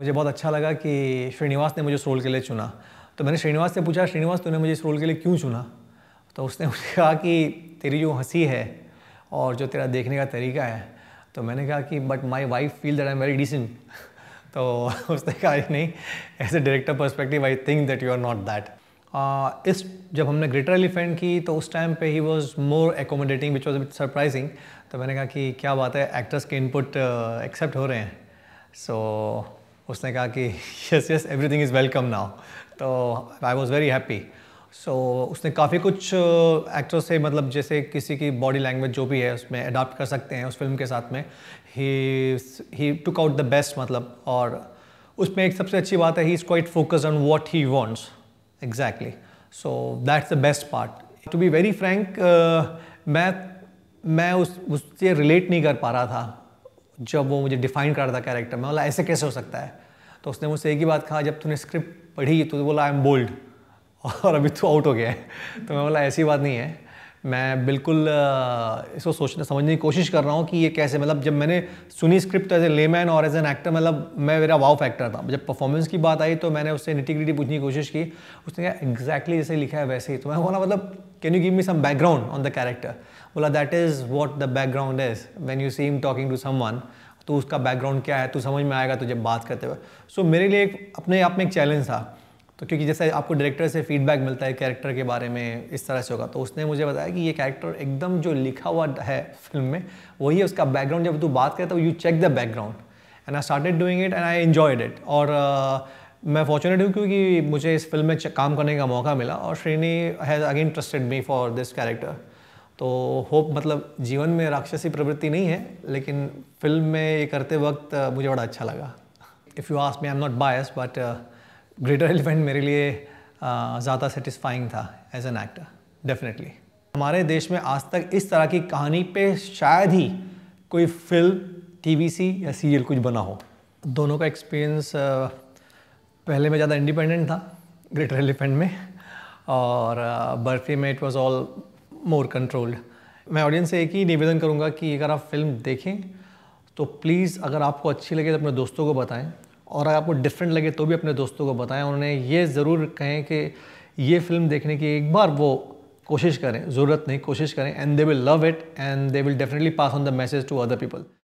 मुझे बहुत अच्छा लगा कि श्रीनिवास ने मुझे इस रोल के लिए चुना तो मैंने श्रीनिवास से पूछा श्रीनिवास तूने मुझे इस रोल के लिए क्यों चुना तो उसने मुझे कहा कि तेरी जो हंसी है और जो तेरा देखने का तरीका है तो मैंने कहा कि but my wife feel that I am very decent तो उसने कहा नहीं as a director perspective I think that you are not that इस जब हमने ग्रेटर एलिफेंट की तो उस टाइम पे he was more accommodating which was surprising तो मैंने कहा कि क्या बात है एक्टर्स के इनपुट एक्सेप्ट uh, हो रहे हैं सो so, उसने कहा कि yes yes everything is welcome now तो I was very happy so उसने काफ़ी कुछ एक्टर्स uh, से मतलब जैसे किसी की बॉडी लैंग्वेज जो भी है उसमें अडाप्ट कर सकते हैं उस फिल्म के साथ में ही he took out the best मतलब और उसमें एक सबसे अच्छी बात है he is quite focus on what he wants exactly so that's the best part to be very frank मैं मैं उस उससे रिलेट नहीं कर पा रहा था जब वो मुझे डिफाइन कर रहा था कैरेक्टर मैं बोला ऐसे कैसे हो सकता है तो उसने मुझसे एक ही बात कहा जब तूने स्क्रिप्ट पढ़ी तो बोला आई एम बोल्ड और अभी तो आउट हो गया है तो मैं बोला ऐसी बात नहीं है मैं बिल्कुल इसको सोचने समझने की कोशिश कर रहा हूँ कि ये कैसे मतलब जब मैंने सुनी स्क्रिप्ट एज ए लेमैन और एज एन एक्टर मतलब मैं मेरा वाव फैक्टर था जब परफॉर्मेंस की बात आई तो मैंने उससे निटिग्रिटी पूछने की कोशिश की उसने कहा एग्जैक्टली जैसे लिखा है वैसे ही तो मैं बोला मतलब can you give me some background on the character बोला that is what the background is when you see talking to someone तो उसका बैकग्राउंड क्या है तो समझ में आएगा जब बात करते हुए सो so, मेरे लिए एक अपने आप में एक चैलेंज था तो क्योंकि जैसे आपको डायरेक्टर से फीडबैक मिलता है कैरेक्टर के बारे में इस तरह से होगा तो उसने मुझे बताया कि ये कैरेक्टर एकदम जो लिखा हुआ है फिल्म में वही है उसका बैकग्राउंड जब तू बात करता तो you check the background and I started doing it and I enjoyed it और uh, मैं फॉर्चुनेट हूँ क्योंकि मुझे इस फिल्म में काम करने का मौका मिला और Srini has again trusted me for this character तो होप मतलब जीवन में राक्षसी प्रवृत्ति नहीं है लेकिन फिल्म में ये करते वक्त मुझे बड़ा अच्छा लगा if you ask me I am not bias but greater elephant मेरे लिए ज़्यादा सेटिस्फाइंग था एज एन एक्टर डेफिनेटली हमारे देश में आज तक इस तरह की कहानी पे शायद ही कोई फिल्म टीवीसी या सीरियल कुछ बना हो दोनों का एक्सपीरियंस पहले में ज़्यादा इंडिपेंडेंट था ग्रेटर एलिफेंट में और बर्फी में it was all more controlled मैं ऑडियंस से एक ही निवेदन करूँगा कि अगर आप फिल्म देखें तो प्लीज़ अगर आपको अच्छी लगे तो अपने दोस्तों को बताएं और अगर आपको डिफरेंट लगे तो भी अपने दोस्तों को बताएं उन्हें ये ज़रूर कहें कि ये फिल्म देखने की एक बार वो कोशिश करें ज़रूरत नहीं कोशिश करें and they will love it and they will definitely pass on the message to other people